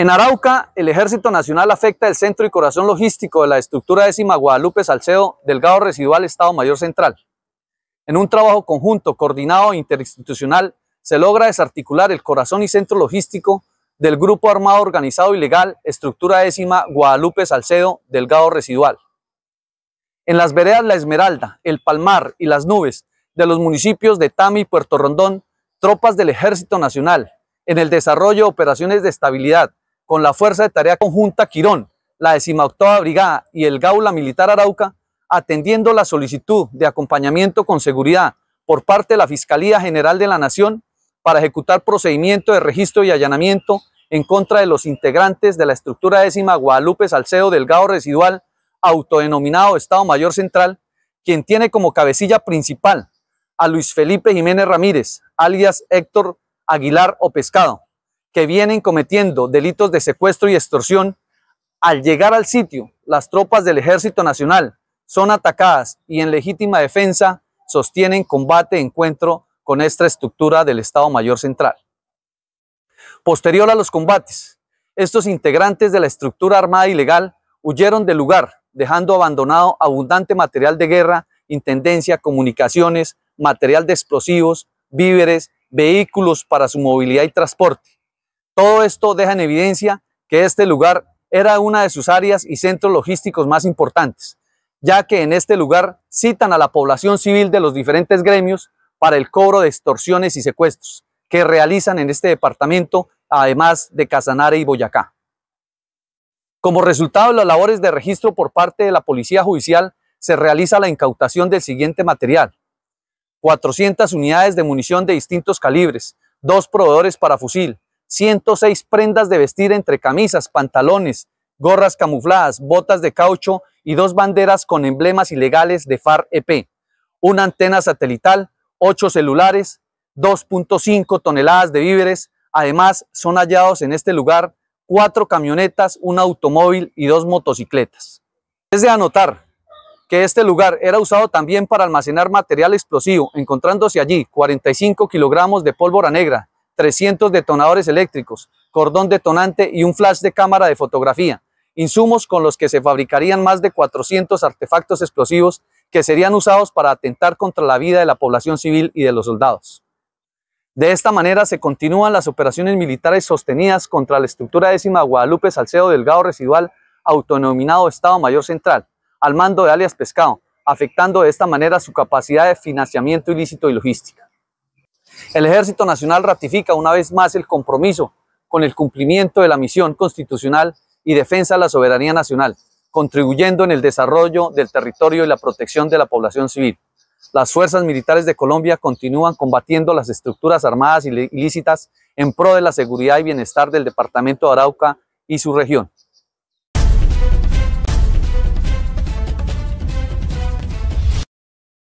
En Arauca, el Ejército Nacional afecta el centro y corazón logístico de la estructura décima Guadalupe Salcedo, Delgado Residual Estado Mayor Central. En un trabajo conjunto, coordinado e interinstitucional, se logra desarticular el corazón y centro logístico del Grupo Armado Organizado Legal Estructura Décima Guadalupe Salcedo, Delgado Residual. En las veredas La Esmeralda, El Palmar y Las Nubes de los municipios de Tami y Puerto Rondón, tropas del Ejército Nacional, en el desarrollo operaciones de estabilidad, con la Fuerza de Tarea Conjunta Quirón, la decimoctava Brigada y el Gaula Militar Arauca, atendiendo la solicitud de acompañamiento con seguridad por parte de la Fiscalía General de la Nación para ejecutar procedimiento de registro y allanamiento en contra de los integrantes de la estructura décima Guadalupe Salcedo Delgado Residual, autodenominado Estado Mayor Central, quien tiene como cabecilla principal a Luis Felipe Jiménez Ramírez, alias Héctor Aguilar o Pescado, que vienen cometiendo delitos de secuestro y extorsión, al llegar al sitio, las tropas del Ejército Nacional son atacadas y en legítima defensa sostienen combate encuentro con esta estructura del Estado Mayor Central. Posterior a los combates, estos integrantes de la estructura armada ilegal huyeron del lugar, dejando abandonado abundante material de guerra, intendencia, comunicaciones, material de explosivos, víveres, vehículos para su movilidad y transporte. Todo esto deja en evidencia que este lugar era una de sus áreas y centros logísticos más importantes, ya que en este lugar citan a la población civil de los diferentes gremios para el cobro de extorsiones y secuestros que realizan en este departamento, además de Casanare y Boyacá. Como resultado de las labores de registro por parte de la Policía Judicial, se realiza la incautación del siguiente material. 400 unidades de munición de distintos calibres, dos proveedores para fusil, 106 prendas de vestir entre camisas, pantalones, gorras camufladas, botas de caucho y dos banderas con emblemas ilegales de Far ep una antena satelital, ocho celulares, 2.5 toneladas de víveres. Además, son hallados en este lugar cuatro camionetas, un automóvil y dos motocicletas. Es de anotar que este lugar era usado también para almacenar material explosivo, encontrándose allí 45 kilogramos de pólvora negra, 300 detonadores eléctricos, cordón detonante y un flash de cámara de fotografía, insumos con los que se fabricarían más de 400 artefactos explosivos que serían usados para atentar contra la vida de la población civil y de los soldados. De esta manera se continúan las operaciones militares sostenidas contra la estructura décima Guadalupe Salcedo Delgado Residual, autodenominado Estado Mayor Central, al mando de alias Pescado, afectando de esta manera su capacidad de financiamiento ilícito y logística. El Ejército Nacional ratifica una vez más el compromiso con el cumplimiento de la misión constitucional y defensa de la soberanía nacional, contribuyendo en el desarrollo del territorio y la protección de la población civil. Las fuerzas militares de Colombia continúan combatiendo las estructuras armadas ilícitas en pro de la seguridad y bienestar del departamento de Arauca y su región.